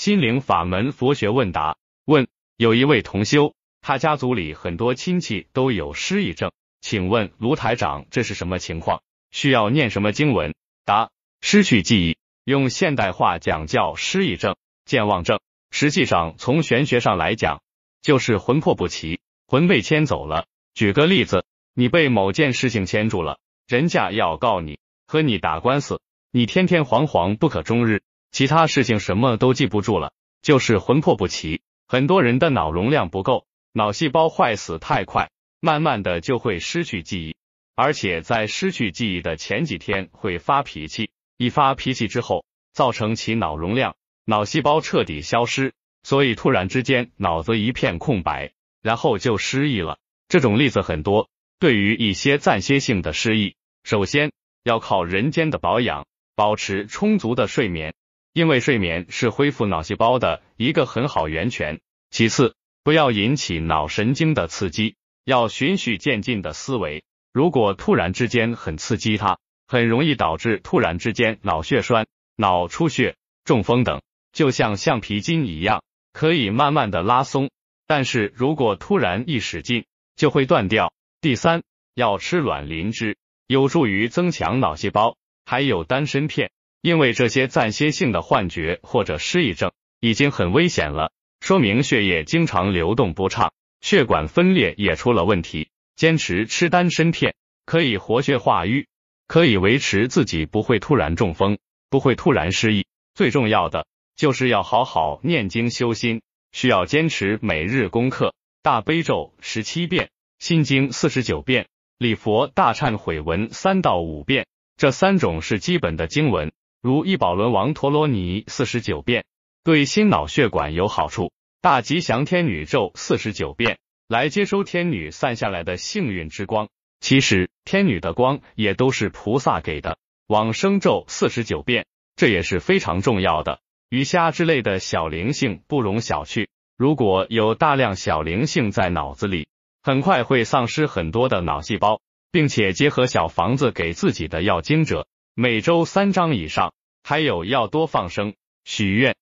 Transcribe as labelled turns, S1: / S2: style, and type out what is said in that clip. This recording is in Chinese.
S1: 心灵法门佛学问答：问，有一位同修，他家族里很多亲戚都有失忆症，请问卢台长，这是什么情况？需要念什么经文？答：失去记忆，用现代化讲叫失忆症、健忘症。实际上，从玄学上来讲，就是魂魄不齐，魂被牵走了。举个例子，你被某件事情牵住了，人家要告你，和你打官司，你天天惶惶不可终日。其他事情什么都记不住了，就是魂魄不齐。很多人的脑容量不够，脑细胞坏死太快，慢慢的就会失去记忆。而且在失去记忆的前几天会发脾气，一发脾气之后，造成其脑容量、脑细胞彻底消失，所以突然之间脑子一片空白，然后就失忆了。这种例子很多。对于一些暂歇性的失忆，首先要靠人间的保养，保持充足的睡眠。因为睡眠是恢复脑细胞的一个很好源泉。其次，不要引起脑神经的刺激，要循序渐进的思维。如果突然之间很刺激它，很容易导致突然之间脑血栓、脑出血、中风等。就像橡皮筋一样，可以慢慢的拉松，但是如果突然一使劲，就会断掉。第三，要吃卵磷脂，有助于增强脑细胞，还有丹参片。因为这些暂歇性的幻觉或者失忆症已经很危险了，说明血液经常流动不畅，血管分裂也出了问题。坚持吃丹参片，可以活血化瘀，可以维持自己不会突然中风，不会突然失忆。最重要的就是要好好念经修心，需要坚持每日功课：大悲咒十七遍、心经四十九遍、礼佛大忏悔文三到五遍，这三种是基本的经文。如一宝轮王陀罗尼四十九遍，对心脑血管有好处。大吉祥天女咒四十九遍，来接收天女散下来的幸运之光。其实天女的光也都是菩萨给的。往生咒四十九遍，这也是非常重要的。鱼虾之类的小灵性不容小觑。如果有大量小灵性在脑子里，很快会丧失很多的脑细胞，并且结合小房子给自己的药精者。每周三张以上，还有要多放生、许愿。